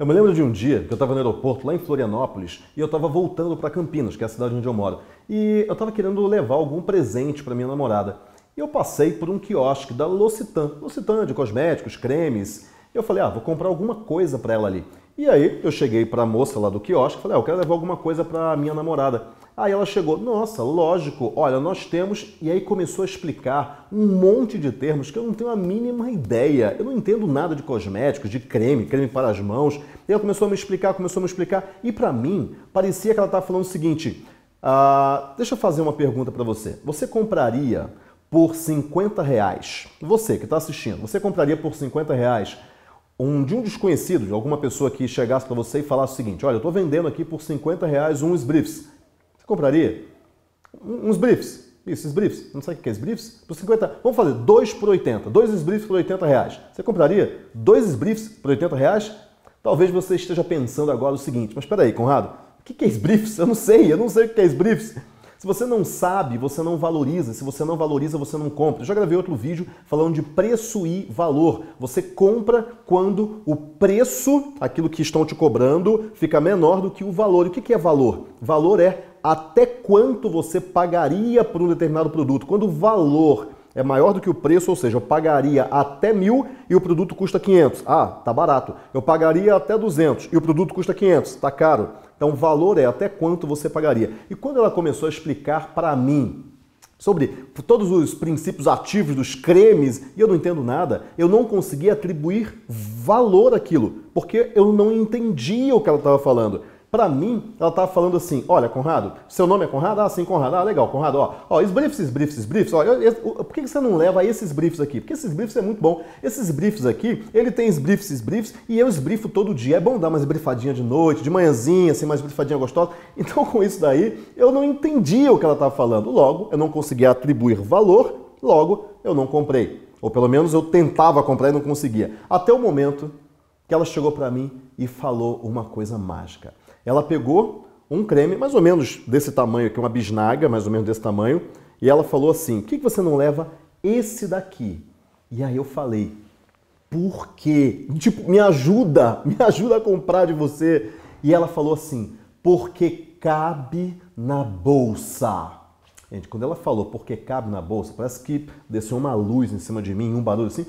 Eu me lembro de um dia que eu estava no aeroporto lá em Florianópolis e eu estava voltando para Campinas, que é a cidade onde eu moro, e eu estava querendo levar algum presente para minha namorada. E eu passei por um quiosque da L'Occitane, L'Occitane é de cosméticos, cremes. Eu falei, ah, vou comprar alguma coisa para ela ali. E aí eu cheguei para a moça lá do quiosque e falei, ah, eu quero levar alguma coisa para minha namorada. Aí ela chegou, nossa, lógico, olha, nós temos. E aí começou a explicar um monte de termos que eu não tenho a mínima ideia. Eu não entendo nada de cosméticos, de creme, creme para as mãos. E ela começou a me explicar, começou a me explicar. E para mim, parecia que ela estava falando o seguinte: ah, deixa eu fazer uma pergunta para você. Você compraria por 50 reais? Você que está assistindo, você compraria por 50 reais? um, de um desconhecido, de alguma pessoa que chegasse para você e falasse o seguinte: Olha, eu estou vendendo aqui por 50 reais um Sbriefs compraria uns briefs. Isso, briefs Não sei o que é briefs Por 50. Vamos fazer dois por 80. Dois esbriefs por 80 reais. Você compraria dois esbriefs por 80 reais? Talvez você esteja pensando agora o seguinte, mas espera aí, Conrado, o que é briefs Eu não sei, eu não sei o que é briefs Se você não sabe, você não valoriza. Se você não valoriza, você não compra. Eu já gravei outro vídeo falando de preço e valor. Você compra quando o preço, aquilo que estão te cobrando, fica menor do que o valor. E o que é valor? Valor é até quanto você pagaria por um determinado produto. Quando o valor é maior do que o preço, ou seja, eu pagaria até mil e o produto custa 500. Ah, tá barato. Eu pagaria até 200 e o produto custa 500. Tá caro. Então, o valor é até quanto você pagaria. E quando ela começou a explicar para mim sobre todos os princípios ativos dos cremes, e eu não entendo nada, eu não conseguia atribuir valor àquilo, porque eu não entendia o que ela estava falando. Para mim, ela estava tá falando assim: olha, Conrado, seu nome é Conrado? Ah, sim, Conrado. Ah, legal, Conrado, ó, ó, esbriefs, esbriefs, esbriefs, ó, eu, eu, por que você não leva esses briefs aqui? Porque esses briefs é muito bom. Esses briefs aqui, ele tem esbriefs, esbriefs, e eu esbrifo todo dia. É bom dar uma esbriefadinha de noite, de manhãzinha, assim, mais esbriefadinha gostosa. Então, com isso daí, eu não entendia o que ela estava tá falando. Logo, eu não conseguia atribuir valor, logo, eu não comprei. Ou pelo menos eu tentava comprar e não conseguia. Até o momento que ela chegou para mim e falou uma coisa mágica. Ela pegou um creme mais ou menos desse tamanho aqui, uma bisnaga mais ou menos desse tamanho, e ela falou assim: "Por que você não leva esse daqui?" E aí eu falei: "Por quê? Tipo, me ajuda, me ajuda a comprar de você." E ela falou assim: "Porque cabe na bolsa." Gente, quando ela falou porque cabe na bolsa, parece que desceu uma luz em cima de mim, um barulho assim.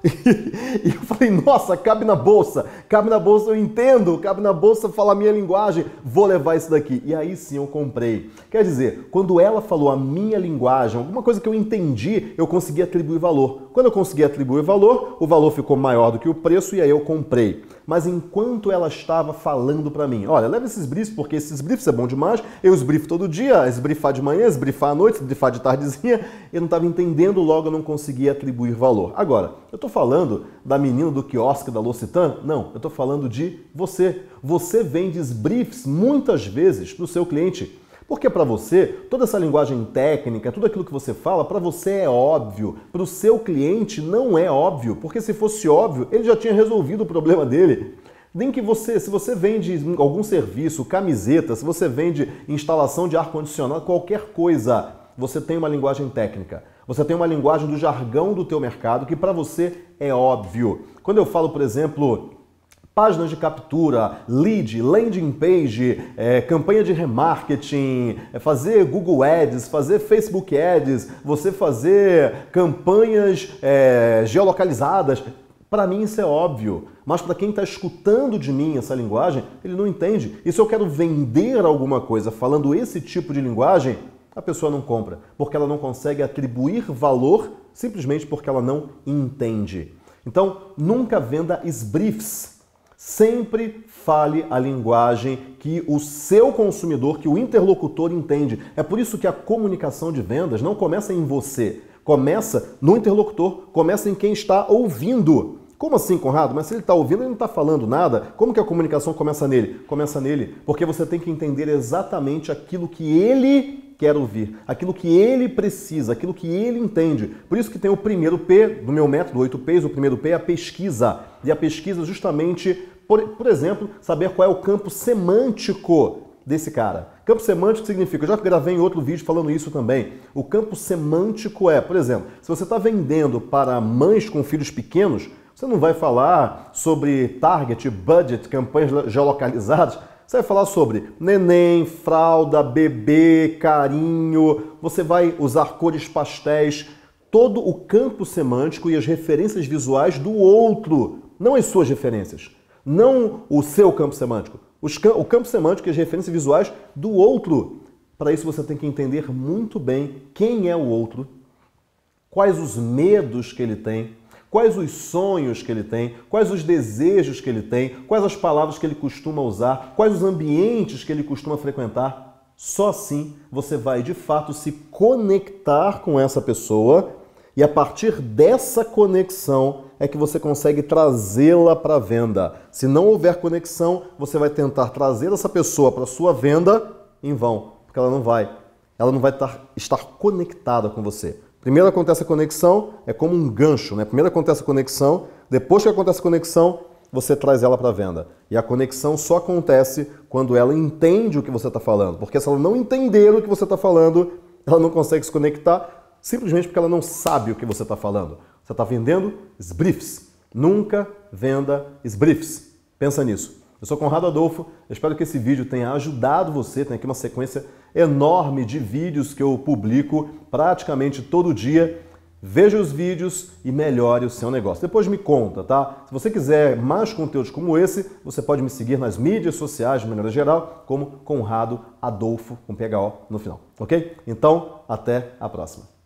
e eu falei, nossa, cabe na bolsa, cabe na bolsa, eu entendo, cabe na bolsa falar minha linguagem, vou levar isso daqui. E aí sim eu comprei. Quer dizer, quando ela falou a minha linguagem, alguma coisa que eu entendi, eu consegui atribuir valor. Quando eu consegui atribuir valor, o valor ficou maior do que o preço e aí eu comprei mas enquanto ela estava falando para mim, olha, leva esses briefs, porque esses briefs é bom demais, eu esbrifo todo dia, esbrifar de manhã, esbrifar à noite, esbrifar de tardezinha, eu não estava entendendo, logo eu não conseguia atribuir valor. Agora, eu estou falando da menina do quiosque da L'Occitane? Não, eu estou falando de você. Você vende briefs muitas vezes para o seu cliente. Porque para você, toda essa linguagem técnica, tudo aquilo que você fala, para você é óbvio, para o seu cliente não é óbvio, porque se fosse óbvio, ele já tinha resolvido o problema dele. Nem que você, se você vende algum serviço, camiseta, se você vende instalação de ar-condicionado, qualquer coisa, você tem uma linguagem técnica. Você tem uma linguagem do jargão do teu mercado que para você é óbvio. Quando eu falo, por exemplo, páginas de captura, lead, landing page, é, campanha de remarketing, é fazer Google Ads, fazer Facebook Ads, você fazer campanhas é, geolocalizadas. Para mim isso é óbvio, mas para quem está escutando de mim essa linguagem, ele não entende. E se eu quero vender alguma coisa falando esse tipo de linguagem, a pessoa não compra, porque ela não consegue atribuir valor simplesmente porque ela não entende. Então, nunca venda esbriefs Sempre fale a linguagem que o seu consumidor, que o interlocutor entende. É por isso que a comunicação de vendas não começa em você, começa no interlocutor, começa em quem está ouvindo. Como assim, Conrado? Mas se ele está ouvindo, ele não está falando nada. Como que a comunicação começa nele? Começa nele, porque você tem que entender exatamente aquilo que ele quer ouvir, aquilo que ele precisa, aquilo que ele entende. Por isso que tem o primeiro P do meu método, 8 P's, o primeiro P é a pesquisa. E a pesquisa justamente, por, por exemplo, saber qual é o campo semântico desse cara. Campo semântico significa, eu já gravei em outro vídeo falando isso também. O campo semântico é, por exemplo, se você está vendendo para mães com filhos pequenos, você não vai falar sobre target, budget, campanhas geolocalizadas. Você vai falar sobre neném, fralda, bebê, carinho, você vai usar cores pastéis, todo o campo semântico e as referências visuais do outro, não as suas referências, não o seu campo semântico, cam o campo semântico e as referências visuais do outro. Para isso você tem que entender muito bem quem é o outro, quais os medos que ele tem, quais os sonhos que ele tem, quais os desejos que ele tem, quais as palavras que ele costuma usar, quais os ambientes que ele costuma frequentar. Só assim você vai de fato se conectar com essa pessoa e a partir dessa conexão é que você consegue trazê-la para a venda. Se não houver conexão, você vai tentar trazer essa pessoa para sua venda em vão, porque ela não vai. Ela não vai estar conectada com você. Primeiro acontece a conexão, é como um gancho, né? Primeiro acontece a conexão, depois que acontece a conexão, você traz ela para venda. E a conexão só acontece quando ela entende o que você está falando. Porque se ela não entender o que você está falando, ela não consegue se conectar simplesmente porque ela não sabe o que você está falando. Você está vendendo briefs. Nunca venda briefs. Pensa nisso. Eu sou Conrado Adolfo, espero que esse vídeo tenha ajudado você. Tem aqui uma sequência enorme de vídeos que eu publico praticamente todo dia. Veja os vídeos e melhore o seu negócio. Depois me conta, tá? Se você quiser mais conteúdos como esse, você pode me seguir nas mídias sociais de maneira geral, como Conrado Adolfo, com PHO no final, ok? Então, até a próxima.